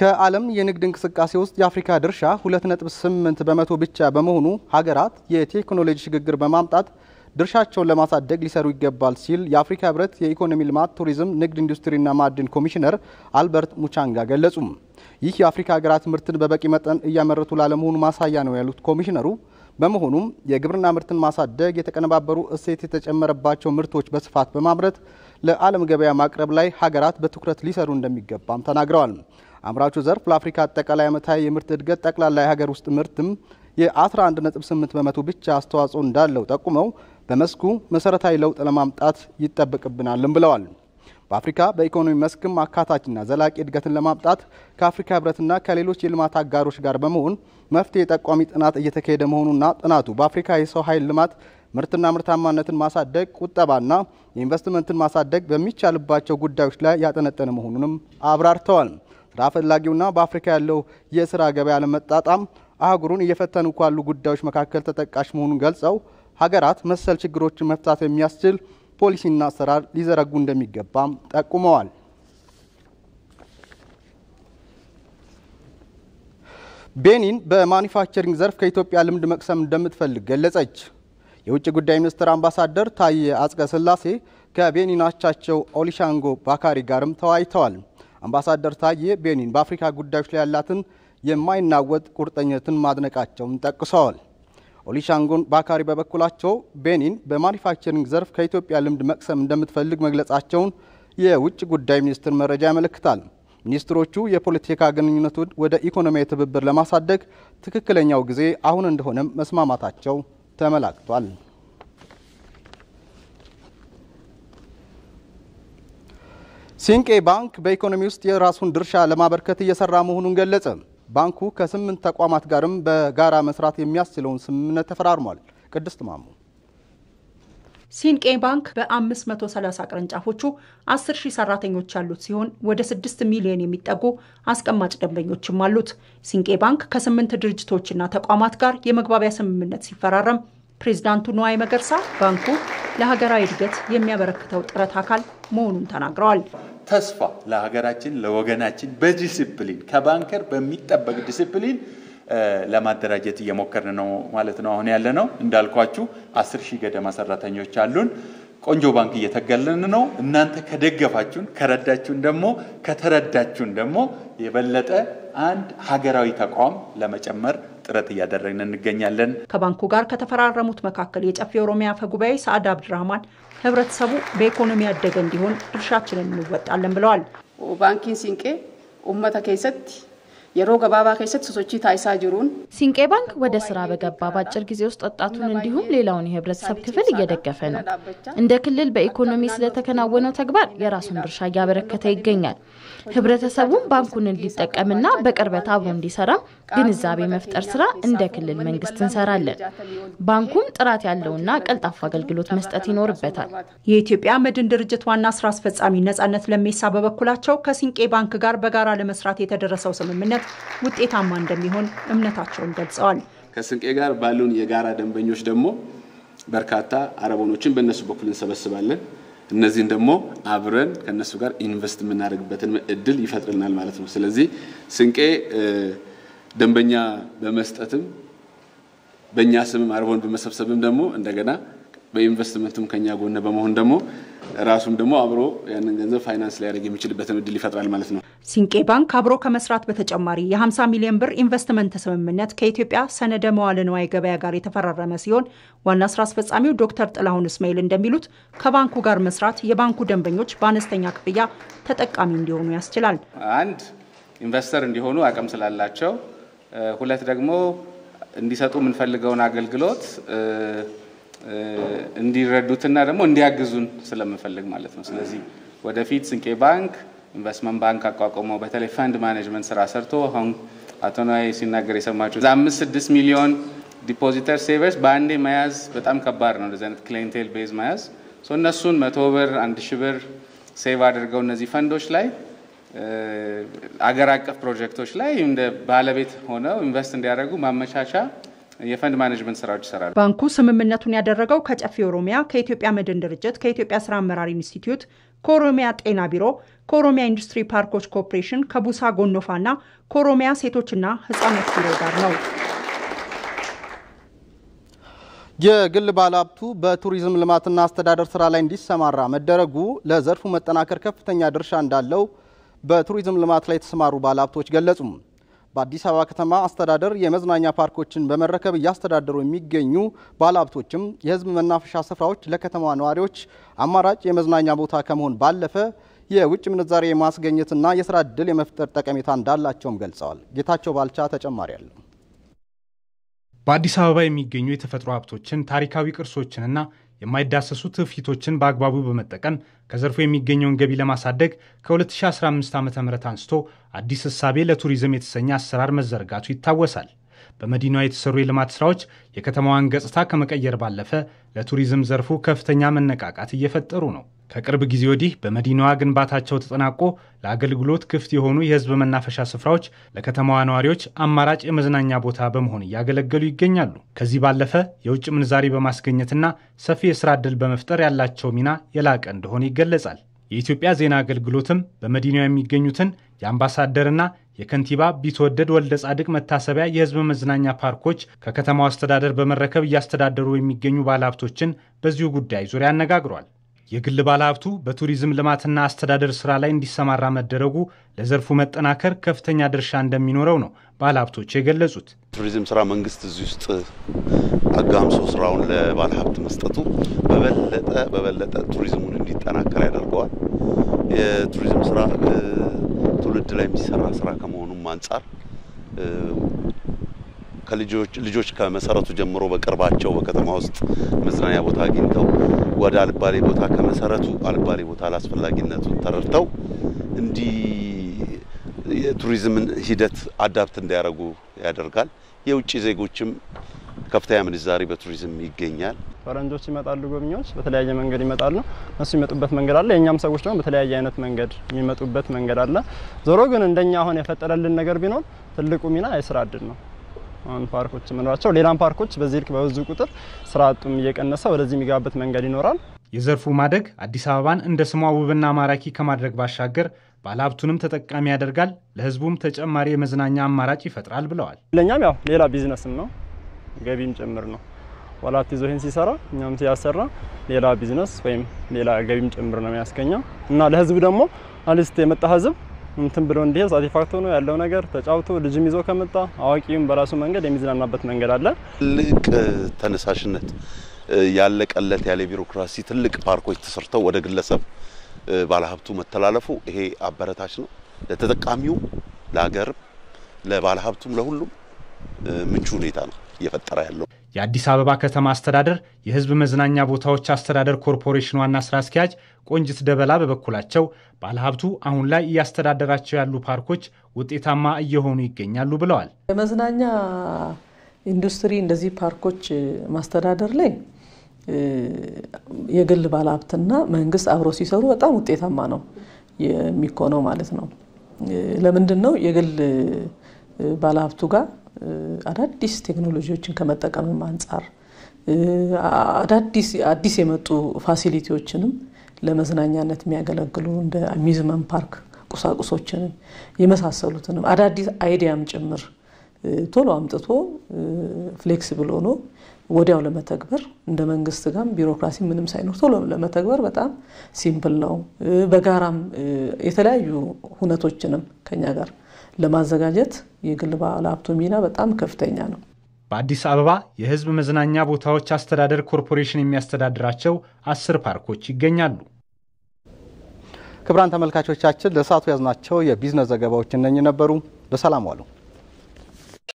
ከዓለም የንግድ እንቅስቃሴ ውስጥ የአፍሪካ ድርሻ 2.8 በመቶ ብቻ በመሆኑ ሀገራት የቴክኖሎጂ ሽግግር በማምጣት ድርሻቸውን ለማሳደግ ሊሰሩ ይገባል ሲል የአፍሪካ ህብረት የኢኮኖሚ ልማት፣ ቱሪዝም፣ ንግድ፣ ኢንዱስትሪና ማዕድን ኮሚሽነር አልበርት ሙቻንጋ ገለጹ። ይህ የአፍሪካ ሀገራት ምርትን በበቂ መጠን እያመረቱ ላለመሆኑ ማሳያ ነው ያሉት ኮሚሽነሩ በመሆኑም የግብርና ምርትን ማሳደግ፣ የተቀነባበሩ እሴት የተጨመረባቸው ምርቶች በስፋት በማምረት ለዓለም ገበያ ማቅረብ ላይ ሀገራት በትኩረት ሊሰሩ እንደሚገባም ተናግረዋል። አምራቹ ዘርፍ ለአፍሪካ አጠቃላይ ዓመታዊ የምርት እድገት ጠቅላላ የሀገር ውስጥ ምርትም የ11.8 በመቶ ብቻ አስተዋጽኦ እንዳለው ጠቁመው በመስኩ መሰረታዊ ለውጥ ለማምጣት ይጠበቅብናልም ብለዋል። በአፍሪካ በኢኮኖሚ መስክም አካታችና ዘላቂ እድገትን ለማምጣት ከአፍሪካ ህብረትና ከሌሎች የልማት አጋሮች ጋር በመሆን መፍትሄ ጠቋሚ ጥናት እየተካሄደ መሆኑና ጥናቱ በአፍሪካ የሰው ኃይል ልማት ምርትና ምርታማነትን ማሳደግ፣ ቁጠባና ኢንቨስትመንትን ማሳደግ በሚቻልባቸው ጉዳዮች ላይ ያጠነጠነ መሆኑንም አብራርተዋል። ስራ ፈላጊውና በአፍሪካ ያለው የስራ ገበያ አለመጣጣም አህጉሩን እየፈተኑ ካሉ ጉዳዮች መካከል ተጠቃሽ መሆኑን ገልጸው ሀገራት መሰል ችግሮችን መፍታት የሚያስችል ፖሊሲና አሰራር ሊዘረጉ እንደሚገባም ጠቁመዋል። ቤኒን በማኒፋክቸሪንግ ዘርፍ ከኢትዮጵያ ልምድ መቅሰም እንደምትፈልግ ገለጸች። የውጭ ጉዳይ ሚኒስትር አምባሳደር ታዬ አጽቀ ስላሴ ከቤኒን አቻቸው ኦሊሻንጎ ባካሪ ጋርም ተወያይተዋል። አምባሳደር ታዬ ቤኒን በአፍሪካ ጉዳዮች ላይ ያላትን የማይናወጥ ቁርጠኝነትን ማድነቃቸውን ጠቅሰዋል። ኦሊሻንጎን ባካሪ በበኩላቸው ቤኒን በማኒፋክቸሪንግ ዘርፍ ከኢትዮጵያ ልምድ መቅሰም እንደምትፈልግ መግለጻቸውን የውጭ ጉዳይ ሚኒስቴር መረጃ ያመለክታል። ሚኒስትሮቹ የፖለቲካ ግንኙነቱን ወደ ኢኮኖሚያዊ ትብብር ለማሳደግ ትክክለኛው ጊዜ አሁን እንደሆነም መስማማታቸው ተመላክቷል። ሲንቄ ባንክ በኢኮኖሚ ውስጥ የራሱን ድርሻ ለማበርከት እየሰራ መሆኑን ገለጸ። ባንኩ ከስምንት ተቋማት ጋርም በጋራ መስራት የሚያስችለውን ስምምነት ተፈራርሟል። ቅድስት ማሙ ሲንቄ ባንክ በ530 ቅርንጫፎቹ 10 ሺህ ሰራተኞች ያሉት ሲሆን ወደ 6 ሚሊዮን የሚጠጉ አስቀማጭ ደንበኞችም አሉት። ሲንቄ ባንክ ከስምንት ድርጅቶችና ተቋማት ጋር የመግባቢያ ስምምነት ሲፈራረም ፕሬዚዳንቱ ነዋይ መገርሳ ባንኩ ለሀገራዊ እድገት የሚያበረክተው ጥረት አካል መሆኑን ተናግረዋል። ተስፋ ለሀገራችን ለወገናችን በዲስፕሊን ከባንከር በሚጠበቅ ዲስፕሊን ለማደራጀት እየሞከርን ነው ማለት ነው። አሁን ያለ ነው እንዳልኳችሁ አስር ሺህ ገደማ ሰራተኞች አሉን። ቆንጆ ባንክ እየተገለን ነው። እናንተ ከደገፋችሁን፣ ከረዳችሁን ደግሞ ከተረዳችሁን ደግሞ የበለጠ አንድ ሀገራዊ ተቋም ለመጨመር ጥረት እያደረግን እንገኛለን። ከባንኩ ጋር ከተፈራረሙት መካከል የጨፌ ኦሮሚያ አፈ ጉባኤ ሰዓድ አብድራህማን ህብረተሰቡ በኢኮኖሚ ያደገ እንዲሆን ድርሻችንን እንወጣለን ብለዋል። ባንኪን ሲንቄ ኡመተ ከይሰት የሮ ገባባ ከሰት ሶሶቺ ታይሳ ጅሩን ሲንቄ ባንክ ወደ ስራ በገባ በአጭር ጊዜ ውስጥ ወጣቱን እንዲሁም ሌላውን የህብረተሰብ ክፍል እየደገፈ ነው። እንደ ክልል በኢኮኖሚ ስለተከናወነው ተግባር የራሱን ድርሻ እያበረከተ ይገኛል። ህብረተሰቡም ባንኩን እንዲጠቀምና በቅርበት አብሮ እንዲሰራ ግንዛቤ መፍጠር ስራ እንደ ክልል መንግስት እንሰራለን። ባንኩም ጥራት ያለውና ቀልጣፋ አገልግሎት መስጠት ይኖርበታል። የኢትዮጵያ መድን ድርጅት ዋና ስራ አስፈጻሚ ነጻነት ለሜሳ በበኩላቸው ከሲንቄ ባንክ ጋር በጋራ ለመስራት የተደረሰው ስምምነት በመስራት ውጤታማ እንደሚሆን እምነታቸውን ገልጸዋል። ከስንቄ ጋር ባሉን የጋራ ደንበኞች ደግሞ በርካታ አረቦኖችን በእነሱ በኩል እንሰበስባለን። እነዚህን ደግሞ አብረን ከእነሱ ጋር ኢንቨስት የምናደርግበትን እድል ይፈጥርልናል ማለት ነው። ስለዚህ ስንቄ ደንበኛ በመስጠትም በእኛ ስምም አረቦን በመሰብሰብም ደግሞ እንደገና በኢንቨስትመንትም ከኛ ጎን በመሆን ደግሞ ራሱም ደግሞ አብሮ ያንን ገንዘብ ፋይናንስ ሊያደርግ የሚችልበትን እድል ይፈጥራል ማለት ነው። ሲንቄ ባንክ አብሮ ከመስራት በተጨማሪ የ50 ሚሊዮን ብር ኢንቨስትመንት ስምምነት ከኢትዮጵያ ሰነደ መዋለ ንዋይ ገበያ ጋር የተፈራረመ ሲሆን ዋና ስራ አስፈጻሚው ዶክተር ጥላሁን እስማኤል እንደሚሉት ከባንኩ ጋር መስራት የባንኩ ደንበኞች በአነስተኛ ክፍያ ተጠቃሚ እንዲሆኑ ያስችላል። አንድ ኢንቨስተር እንዲሆኑ አቅም ስላላቸው፣ ሁለት ደግሞ እንዲሰጡ የምንፈልገውን አገልግሎት እንዲረዱትና ደግሞ እንዲያግዙን ስለምፈልግ ማለት ነው። ስለዚህ ወደፊት ስንቄ ባንክ ኢንቨስትመንት ባንክ አቋቁመው በተለይ ፈንድ ማኔጅመንት ስራ ሰርቶ አሁን አቶ ነዋይ ሲናገር የሰማችሁ አምስት ስድስት ሚሊዮን ዲፖዚተር ሴቨርስ በአንዴ መያዝ በጣም ከባድ ነው። እንደዚህ አይነት ክሊንቴል ቤዝ መያዝ እነሱን መቶ ብር አንድ ሺ ብር ሴቭ አድርገው እነዚህ ፈንዶች ላይ አገር አቀፍ ፕሮጀክቶች ላይ እንደ ባለቤት ሆነው ኢንቨስት እንዲያደርጉ ማመቻቻ የፈንድ ማኔጅመንት ስራዎች ይሰራሉ። ባንኩ ስምምነቱን ያደረገው ከጨፌ ኦሮሚያ፣ ከኢትዮጵያ መድን ድርጅት፣ ከኢትዮጵያ ስራ አመራር ኢንስቲትዩት፣ ከኦሮሚያ ጤና ቢሮ፣ ከኦሮሚያ ኢንዱስትሪ ፓርኮች ኮርፖሬሽን፣ ከቡሳ ጎኖፋ ከኦሮሚያ ሴቶችና ህጻናት ቢሮ ጋር ነው። የግል ባለሀብቱ በቱሪዝም ልማትና አስተዳደር ስራ ላይ እንዲሰማራ መደረጉ ለዘርፉ መጠናከር ከፍተኛ ድርሻ እንዳለው በቱሪዝም ልማት ላይ የተሰማሩ ባለሀብቶች ገለጹም። በአዲስ አበባ ከተማ አስተዳደር የመዝናኛ ፓርኮችን በመረከብ እያስተዳደሩ የሚገኙ ባለሀብቶችም የህዝብ መናፈሻ ስፍራዎች ለከተማ ነዋሪዎች አማራጭ የመዝናኛ ቦታ ከመሆን ባለፈ የውጭ ምንዛሬ የማስገኘትና የስራ እድል የመፍጠር ጠቀሜታ እንዳላቸውም ገልጸዋል። ጌታቸው ባልቻ ተጨማሪ አለው። በአዲስ አበባ የሚገኙ የተፈጥሮ ሀብቶችን ታሪካዊ ቅርሶችንና የማይዳሰሱ ትውፊቶችን በአግባቡ በመጠቀም ከዘርፉ የሚገኘውን ገቢ ለማሳደግ ከ2015 ዓ ም አንስቶ አዲስ እሳቤ ለቱሪዝም የተሰኘ አሰራር መዘርጋቱ ይታወሳል። በመዲናዋ የተሰሩ የልማት ስራዎች የከተማዋን ገጽታ ከመቀየር ባለፈ ለቱሪዝም ዘርፉ ከፍተኛ መነቃቃት እየፈጠሩ ነው። ከቅርብ ጊዜ ወዲህ በመዲናዋ ግንባታቸው ተጠናቆ ለአገልግሎት ክፍት የሆኑ የህዝብ መናፈሻ ስፍራዎች ለከተማዋ ነዋሪዎች አማራጭ የመዝናኛ ቦታ በመሆን እያገለገሉ ይገኛሉ። ከዚህ ባለፈ የውጭ ምንዛሪ በማስገኘትና ሰፊ የስራ ዕድል በመፍጠር ያላቸው ሚና የላቀ እንደሆነ ይገለጻል። የኢትዮጵያ ዜና አገልግሎትም በመዲናዋ የሚገኙትን የአምባሳደርና የከንቲባ ቢትወደድ ወልደ ጻድቅ መታሰቢያ የህዝብ መዝናኛ ፓርኮች ከከተማው አስተዳደር በመረከብ እያስተዳደሩ የሚገኙ ባለሀብቶችን በዚሁ ጉዳይ ዙሪያ አነጋግሯል። የግል ባለሀብቱ በቱሪዝም ልማትና አስተዳደር ስራ ላይ እንዲሰማራ መደረጉ ለዘርፉ መጠናከር ከፍተኛ ድርሻ እንደሚኖረው ነው ባለሀብቶች የገለጹት። ቱሪዝም ስራ መንግስት እዚህ ውስጥ አጋምሶ ስራውን ለባለሀብት መስጠቱ በበለጠ በበለጠ ቱሪዝሙን እንዲጠናከር ያደርገዋል። የቱሪዝም ስራ ትውልድ ላይ የሚሰራ ስራ ከመሆኑም አንጻር ልጆች ከመሰረቱ ጀምሮ በቅርባቸው በከተማ ውስጥ መዝናኛ ቦታ አግኝተው ወደ አልባሌ ቦታ ከመሰረቱ አልባሌ ቦታ ላስፈላጊነቱ ተረድተው እንዲህ የቱሪዝምን ሂደት አዳፕት እንዲያደርጉ ያደርጋል። የውጭ ዜጎችም ከፍተኛ ምንዛሬ በቱሪዝም ይገኛል። ፈረንጆች ይመጣሉ፣ ጎብኚዎች በተለያየ መንገድ ይመጣሉ። እነሱ የሚመጡበት መንገድ አለ። የእኛም ሰዎች ደግሞ በተለያየ አይነት መንገድ የሚመጡበት መንገድ አለ። ዞሮ ግን እንደኛ አሁን የፈጠረልን ነገር ቢኖር ትልቁ ሚና የስራ እድል ነው። አሁን ፓርኮች የምንላቸው ሌላም ፓርኮች በዚህ ልክ በብዙ ቁጥር ስራ አጡም እየቀነሰ ወደዚህ የሚገባበት መንገድ ይኖራል። የዘርፉ ማደግ አዲስ አበባን እንደ ስሟ ውብና ማራኪ ከማድረግ ባሻገር ባለሀብቱንም ተጠቃሚ ያደርጋል፣ ለህዝቡም ተጨማሪ የመዝናኛ አማራጭ ይፈጥራል ብለዋል። ለእኛም ያው ሌላ ቢዝነስም ነው ገቢም ጭምር ነው። ወላት ይዞ ይህን ሲሰራ እኛም ሲያሰራ ሌላ ቢዝነስ ወይም ሌላ ገቢም ጭምር ነው የሚያስገኘው እና ለህዝቡ ደግሞ አሊስት የመጣ ህዝብ እንትን ብሎ እንዲሄድ ሳቲፋክቶ ነው ያለው ነገር ተጫውቶ ልጅም ይዞ ከመጣ አዋቂውም በራሱ መንገድ የሚዝናናበት መንገድ አለ። ትልቅ ተነሳሽነት ያለቀለት ያለ ቢሮክራሲ ትልቅ ፓርኮች ተሰርተው ወደ ግለሰብ ባለሀብቱ መተላለፉ ይሄ አበረታች ነው። ለተጠቃሚው፣ ለሀገርም፣ ለባለሀብቱም ለሁሉም ምቹ ሁኔታ ነው። እየፈጠረ ያለው። የአዲስ አበባ ከተማ አስተዳደር የህዝብ መዝናኛ ቦታዎች አስተዳደር ኮርፖሬሽን ዋና ስራ አስኪያጅ ቆንጅት ደበላ በበኩላቸው ባለሀብቱ አሁን ላይ እያስተዳደራቸው ያሉ ፓርኮች ውጤታማ እየሆኑ ይገኛሉ ብለዋል። የመዝናኛ ኢንዱስትሪ እንደዚህ ፓርኮች ማስተዳደር ላይ የግል ባለሀብትና መንግስት አብሮ ሲሰሩ በጣም ውጤታማ ነው የሚኮነው ማለት ነው። ለምንድን ነው የግል ባለሀብቱ ጋር አዳዲስ ቴክኖሎጂዎችን ከመጠቀምም አንጻር አዲስ የመጡ ፋሲሊቲዎችንም ለመዝናኛነት የሚያገለግሉ እንደ አሚዝመን ፓርክ ቁሳቁሶችንም የመሳሰሉትንም አዳዲስ አይዲያም ጭምር ቶሎ አምጥቶ ፍሌክስብል ሆኖ ወዲያው ለመተግበር እንደ መንግስት ጋም ቢሮክራሲ ምንም ሳይኖር ቶሎ ለመተግበር በጣም ሲምፕል ነው። በጋራም የተለያዩ ሁነቶችንም ከኛ ጋር ለማዘጋጀት የግል ባለሀብቱ ሚና በጣም ከፍተኛ ነው። በአዲስ አበባ የህዝብ መዝናኛ ቦታዎች አስተዳደር ኮርፖሬሽን የሚያስተዳድራቸው አስር ፓርኮች ይገኛሉ። ክቡራን ተመልካቾቻችን ለሰዓቱ ያዝናቸው የቢዝነስ ዘገባዎች እነኚህ ነበሩ። በሰላም ዋሉ።